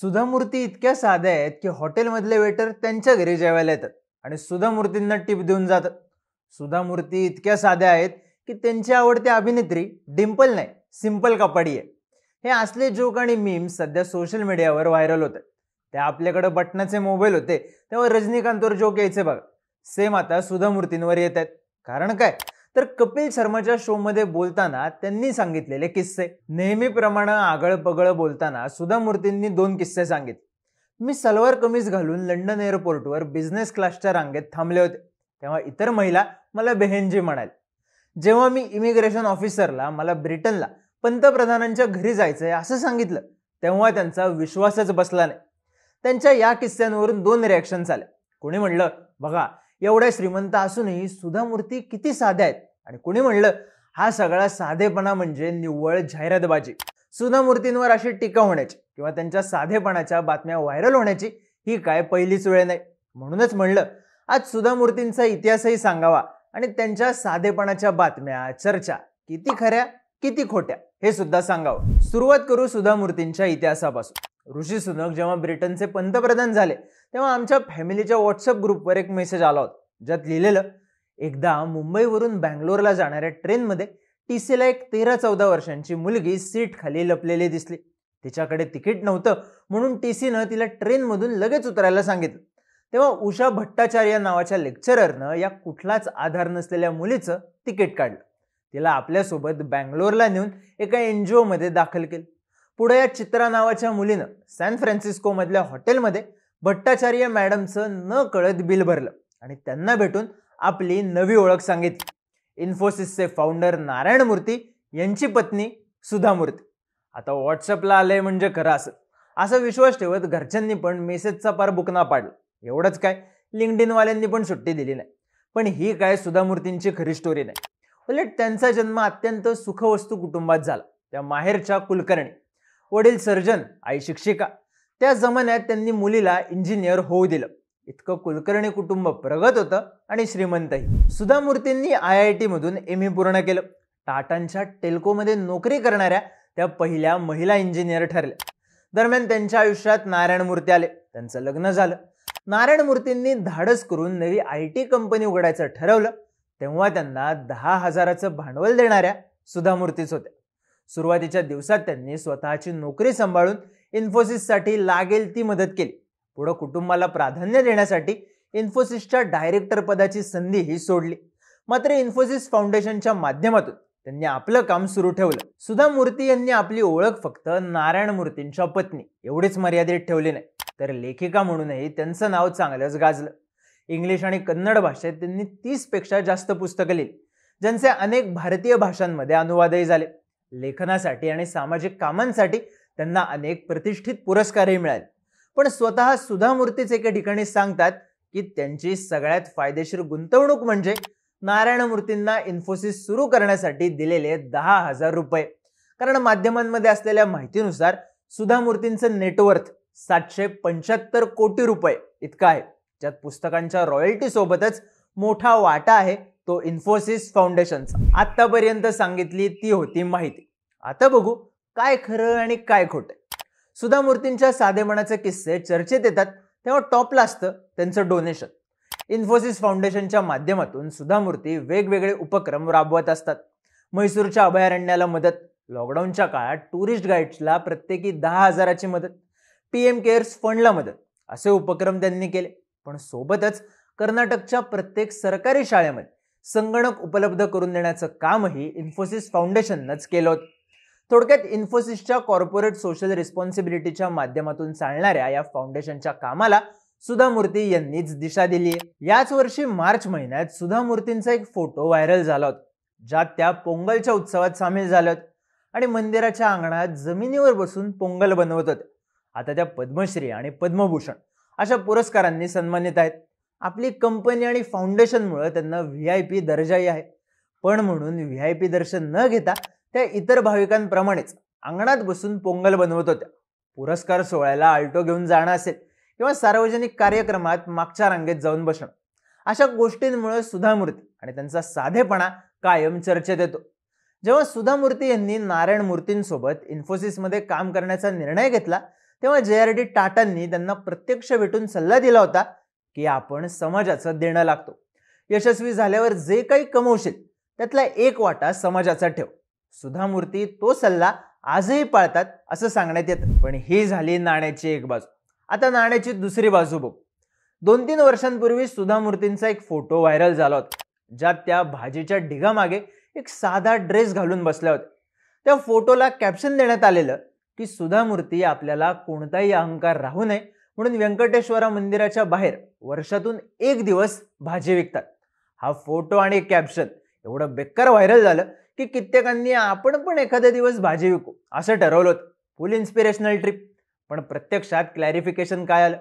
सुधामूर्ती इतक्या साध्या आहेत की हॉटेलमधले वेटर त्यांच्या घरी जेवायला येतात आणि सुधामूर्तींना टिप देऊन जातात सुधामूर्ती इतक्या साध्या आहेत की त्यांची आवडती अभिनेत्री डिम्पल नाही सिम्पल कपाडी आहे हे असले जोक आणि मीम्स सध्या सोशल मीडियावर व्हायरल होत आहेत त्या आपल्याकडे बटनाचे मोबाईल होते तेव्हा रजनीकांतवर जोक यायचे बघा सेम आता सुधामूर्तींवर येत आहेत कारण काय तर कपिल शर्माच्या शोमध्ये बोलताना त्यांनी सांगितलेले किस्से नेहमीप्रमाणे आगळ पगळ बोलताना सुधा मूर्तींनी दोन किस्से सांगितले मी सलवार कमीज घालून लंडन एअरपोर्टवर बिझनेस क्लासच्या रांगेत थांबले होते तेव्हा इतर महिला मला बेहेनजी म्हणाले जेव्हा मी इमिग्रेशन ऑफिसरला मला ब्रिटनला पंतप्रधानांच्या घरी जायचंय असं सांगितलं तेव्हा त्यांचा विश्वासच बसला नाही त्यांच्या या किस्स्यांवरून दोन रिॲक्शन झाले कोणी म्हणलं बघा एवढ्या श्रीमंत असूनही सुधा मूर्ती किती साध्या आहेत आणि कुणी म्हणलं हा सगळा साधेपणा म्हणजे निव्वळ जाहिरातबाजी सुधा मूर्तींवर अशी टीका होण्याची किंवा त्यांच्या साधेपणाच्या बातम्या व्हायरल होण्याची ही काय पहिलीच वेळ नाही म्हणूनच म्हणलं आज सुधा मूर्तींचा इतिहासही सांगावा आणि त्यांच्या साधेपणाच्या बातम्या चर्चा किती खऱ्या किती खोट्या हे सुद्धा सांगावं सुरुवात करू सुधा मूर्तींच्या इतिहासापासून ऋषी सुनक जेव्हा ब्रिटनचे पंतप्रधान झाले तेव्हा आमच्या फॅमिलीच्या व्हॉट्सअप ग्रुपवर एक मेसेज आला होता ज्यात लिहिलेलं एकदा मुंबईवरून बँगलोरला जाणाऱ्या ट्रेनमध्ये टी सीला एक तेरा चौदा वर्षांची मुलगी सीट खाली लपलेली दिसली तिच्याकडे तिकीट नव्हतं म्हणून टी सीनं तिला ट्रेनमधून लगेच उतरायला सांगितलं तेव्हा उषा भट्टाचार्य नावाच्या लेक्चररनं या कुठलाच आधार नसलेल्या मुलीचं तिकीट काढलं तिला आपल्यासोबत बँगलोरला नेऊन एका एन जी ओमध्ये दाखल केलं पुढे या चित्रा नावाच्या मुलीनं सॅन फ्रान्सिस्कोमधल्या हॉटेलमध्ये भट्टाचार्य मॅडमचं न कळत बिल भरलं आणि त्यांना भेटून आपली नवी ओळख सांगितली इन्फोसिसचे फाउंडर नारायण मूर्ती यांची पत्नी सुधा मूर्ती आता व्हॉट्सअपला आलंय म्हणजे खरं असं असा विश्वास ठेवत घरच्यांनी पण मेसेजचा पार बुकना पाडला एवढंच काय लिंकडिनवाल्यांनी पण सुट्टी दिली नाही पण ही काय मूर्तींची खरी स्टोरी नाही उलट त्यांचा जन्म अत्यंत सुखवस्तू कुटुंबात झाला त्या माहेरच्या कुलकर्णी वडील सर्जन आई शिक्षिका त्या जमान्यात त्यांनी मुलीला इंजिनियर होऊ दिलं इतकं कुलकर्णी कुटुंब प्रगत होतं आणि श्रीमंतही सुधा मूर्तींनी आय आय टीमधून एम ए e पूर्ण केलं टाटांच्या टेल्कोमध्ये नोकरी करणाऱ्या त्या पहिल्या महिला इंजिनियर ठरल्या दरम्यान त्यांच्या आयुष्यात नारायण मूर्ती आले त्यांचं लग्न झालं नारायण मूर्तींनी धाडस करून नवी आय टी कंपनी उघडायचं ठरवलं तेव्हा त्यांना दहा हजाराचं भांडवल देणाऱ्या सुधा मूर्तीच होत्या सुरुवातीच्या दिवसात त्यांनी स्वतःची नोकरी सांभाळून इन्फोसिससाठी लागेल ती मदत केली पुढं कुटुंबाला प्राधान्य देण्यासाठी इन्फोसिसच्या डायरेक्टर पदाची संधी ही सोडली मात्र इन्फोसिस फाउंडेशनच्या माध्यमातून त्यांनी आपलं काम सुरू ठेवलं सुधा मूर्ती यांनी आपली ओळख फक्त नारायण मूर्तींच्या पत्नी एवढीच मर्यादित ठेवली नाही तर लेखिका म्हणूनही त्यांचं नाव चांगलंच गाजलं इंग्लिश आणि कन्नड भाषेत त्यांनी तीसपेक्षा जास्त पुस्तकं लिहिली ज्यांचे अनेक भारतीय भाषांमध्ये अनुवादही झाले लेखनासाठी आणि सामाजिक कामांसाठी त्यांना अनेक प्रतिष्ठित पुरस्कारही मिळाले पण स्वतः सुधा मूर्तीच एका ठिकाणी सांगतात की त्यांची सगळ्यात फायदेशीर गुंतवणूक म्हणजे नारायण मूर्तींना इन्फोसिस सुरू करण्यासाठी दिलेले दहा हजार रुपये कारण माध्यमांमध्ये असलेल्या माहितीनुसार सुधा मूर्तींचं नेटवर्थ सातशे पंच्याहत्तर कोटी रुपये इतकं आहे ज्यात पुस्तकांच्या रॉयल्टी सोबतच मोठा वाटा आहे तो इन्फोसिस फाउंडेशनचा आतापर्यंत सांगितली ती होती माहिती आता बघू काय खरं आणि काय खोटं सुधा मूर्तींच्या साधेपणाचे किस्से चर्चेत येतात तेव्हा टॉपला असतं त्यांचं डोनेशन इन्फोसिस फाउंडेशनच्या माध्यमातून सुधा मूर्ती वेगवेगळे उपक्रम राबवत असतात म्हैसूरच्या अभयारण्याला मदत लॉकडाऊनच्या काळात टुरिस्ट गाईड्सला प्रत्येकी दहा हजाराची मदत पी एम केअर्स फंडला मदत असे उपक्रम त्यांनी केले पण सोबतच कर्नाटकच्या प्रत्येक सरकारी शाळेमध्ये संगणक उपलब्ध करून देण्याचं कामही इन्फोसिस फाउंडेशननंच केलं थोडक्यात इन्फोसिसच्या कॉर्पोरेट सोशल रिस्पॉन्सिबिलिटीच्या माध्यमातून चालणाऱ्या या फाउंडेशनच्या कामाला सुधा मूर्ती यांनीच दिशा दिली याच वर्षी मार्च महिन्यात सुधा मूर्तींचा एक फोटो व्हायरल झाला होता ज्यात त्या पोंगलच्या उत्सवात सामील झाल्यात आणि मंदिराच्या अंगणात जमिनीवर बसून पोंगल बनवत होत्या आता त्या पद्मश्री आणि पद्मभूषण अशा पुरस्कारांनी सन्मानित आहेत आपली कंपनी आणि फाउंडेशनमुळे त्यांना व्ही आय पी दर्जाही आहे पण म्हणून व्ही आय पी दर्शन न घेता त्या इतर भाविकांप्रमाणेच अंगणात बसून पोंगल बनवत होत्या पुरस्कार सोहळ्याला आल्टो घेऊन जाणं असेल किंवा सार्वजनिक कार्यक्रमात मागच्या रांगेत जाऊन बसणं अशा गोष्टींमुळे सुधामूर्ती आणि त्यांचा साधेपणा कायम चर्चेत येतो जेव्हा सुधामूर्ती यांनी नारायण मूर्तींसोबत इन्फोसिसमध्ये काम करण्याचा निर्णय घेतला तेव्हा जे आर डी टाटांनी त्यांना प्रत्यक्ष भेटून सल्ला दिला होता की आपण समाजाचं देणं लागतो यशस्वी झाल्यावर जे काही कमवशील त्यातला एक वाटा समाजाचा ठेव सुधामूर्ती तो सल्ला आजही पाळतात असं सांगण्यात येतं पण ही झाली नाण्याची एक बाजू आता नाण्याची दुसरी बाजू बघू दोन तीन वर्षांपूर्वी सुधामूर्तींचा एक फोटो व्हायरल झाला होता ज्यात त्या भाजीच्या ढिगामागे एक साधा ड्रेस घालून बसल्या होत्या त्या फोटोला कॅप्शन देण्यात आलेलं की सुधामूर्ती आपल्याला कोणताही अहंकार राहू नये म्हणून व्यंकटेश्वरा मंदिराच्या बाहेर वर्षातून एक दिवस भाजी विकतात हा फोटो आणि कॅप्शन एवढं बेकार व्हायरल झालं की कित्येकांनी आपण पण एखादा दिवस भाजी विकू असं ठरवलं होतं फुल इन्स्पिरेशनल ट्रिप पण प्रत्यक्षात क्लॅरिफिकेशन काय आलं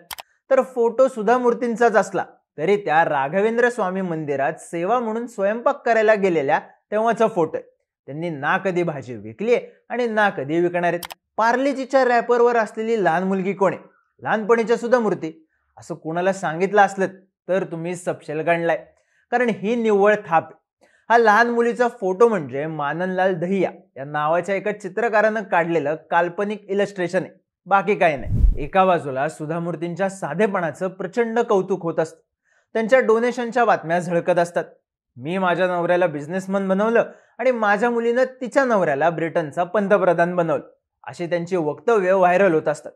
तर फोटो सुद्धा मूर्तींचाच असला तरी त्या राघवेंद्र स्वामी मंदिरात सेवा म्हणून स्वयंपाक करायला गेलेल्या तेव्हाचा फोटो आहे त्यांनी ना कधी भाजी विकली आहे आणि ना कधी विकणार आहेत पार्लेजीच्या रॅपरवर असलेली लहान मुलगी कोण आहे लहानपणीच्या सुद्धा मूर्ती असं कोणाला सांगितलं असलं तर तुम्ही सपशेल गणलाय कारण ही निव्वळ थाप हा लहान मुलीचा फोटो म्हणजे माननलाल दहिया या नावाच्या एका चित्रकारानं काढलेलं काल्पनिक इलस्ट्रेशन आहे बाकी काही नाही एका बाजूला सुधामूर्तींच्या साधेपणाचं प्रचंड कौतुक होत असतं त्यांच्या डोनेशनच्या बातम्या झळकत असतात मी माझ्या नवऱ्याला बिझनेसमन बनवलं आणि माझ्या मुलीनं तिच्या नवऱ्याला ब्रिटनचा पंतप्रधान बनवलं अशी त्यांची वक्तव्य व्हायरल होत असतात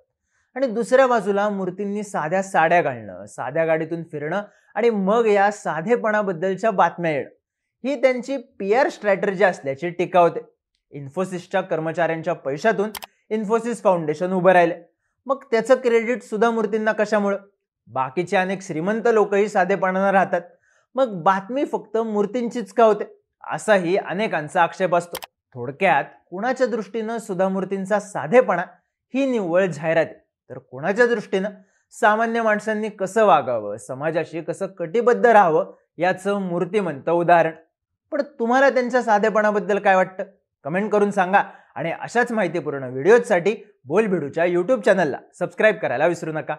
आणि दुसऱ्या बाजूला मूर्तींनी साध्या साड्या घालणं साध्या गाडीतून फिरणं आणि मग या साधेपणाबद्दलच्या बातम्या येणं ही त्यांची पीआर स्ट्रॅटर्जी असल्याची टीका होते इन्फोसिसच्या कर्मचाऱ्यांच्या पैशातून इन्फोसिस फाउंडेशन उभं राहिले मग त्याचं क्रेडिट सुद्धा मूर्तींना कशामुळं बाकीचे अनेक श्रीमंत लोकही साधेपणानं राहतात मग बातमी फक्त मूर्तींचीच का होते असाही अनेकांचा आक्षेप असतो थोडक्यात कुणाच्या दृष्टीनं सुधामूर्तींचा मूर्तींचा साधेपणा ही निव्वळ जाहिरात तर कोणाच्या दृष्टीनं सामान्य माणसांनी कसं वागावं समाजाशी कसं कटिबद्ध राहावं याचं मूर्तिमंत उदाहरण पण तुम्हाला त्यांच्या साधेपणाबद्दल काय वाटतं कमेंट करून सांगा आणि अशाच माहितीपूर्ण व्हिडिओजसाठी बोलभिडूच्या यूट्यूब चॅनलला सबस्क्राईब करायला विसरू नका